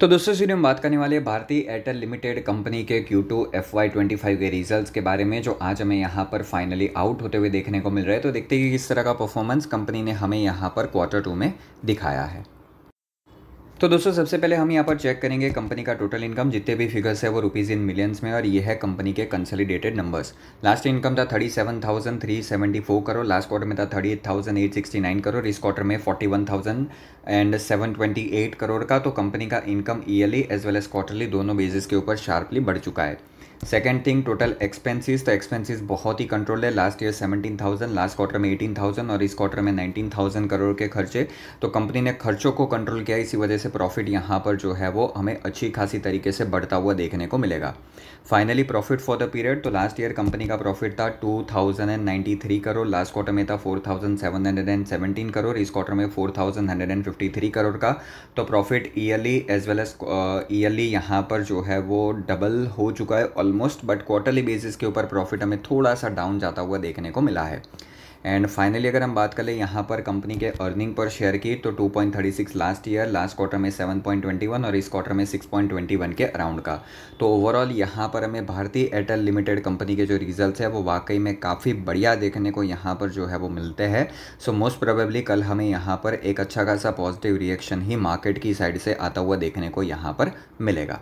तो दोस्तों सीरीज हम बात करने वाले भारतीय एयरटेल लिमिटेड कंपनी के Q2 two F Y twenty five के रिजल्ट्स के बारे में जो आज हमें यहाँ पर फाइनली आउट होते हुए देखने को मिल रहे हैं तो देखते हैं कि किस तरह का परफॉर्मेंस कंपनी ने हमें यहाँ पर क्वार्टर टू में दिखाया है तो दोस्तों सबसे पहले हम यहाँ पर चेक करेंगे कंपनी का टोटल इनकम जितने भी फिगर्स है वो रुपीज़ इन मिलियंस में और ये है कंपनी के कंसोलिडेटेड नंबर्स लास्ट इनकम था thirty seven thousand three seventy four crore last quarter में था thirty eight thousand eight sixty nine crore इस क्वार्टर में forty one thousand and seven twenty eight crore का तो कंपनी का income yearly as well as quarterly दोनों basis के ऊपर शार्पली बढ़ चुका है सेकेंड थिंग टोटल एक्सपेंसिस तो एक्सपेंसिस बहुत ही कंट्रोल है last year seventeen thousand last quarter में एटीन थाउजेंड और इस क्वार्टर में नाइनटीन थाउजेंड करोड़ के खर्चे तो कंपनी ने खर्चों को कंट्रोल किया इसी वजह से प्रॉफिट यहाँ पर जो है वो हमें अच्छी खासी तरीके से बढ़ता हुआ देखने को मिलेगा finally profit for the period तो लास्ट ईयर कंपनी का प्रॉफिट था 2093 करोड़ लास्ट क्वार्टर में था 4717 करोड़ इस क्वार्टर में 4153 करोड़ का तो profit yearly as well as yearly यहाँ पर जो है वो डबल हो चुका है ऑलमोस्ट बट क्वार्टरली बेसिस के ऊपर प्रॉफिट हमें थोड़ा सा डाउन जाता हुआ देखने को मिला है एंड फाइनली अगर हम बात कर ले यहाँ पर कंपनी के अर्निंग पर शेयर की तो 2.36 लास्ट ईयर लास्ट क्वार्टर में 7.21 और इस क्वार्टर में 6.21 के अराउंड का तो ओवरऑल यहाँ पर हमें भारतीय एयरटेल लिमिटेड कंपनी के जो रिजल्ट है वो वाकई में काफ़ी बढ़िया देखने को यहाँ पर जो है वो मिलते हैं सो मोस्ट प्रोबेबली कल हमें यहाँ पर एक अच्छा खासा पॉजिटिव रिएक्शन ही मार्केट की साइड से आता हुआ देखने को यहाँ पर मिलेगा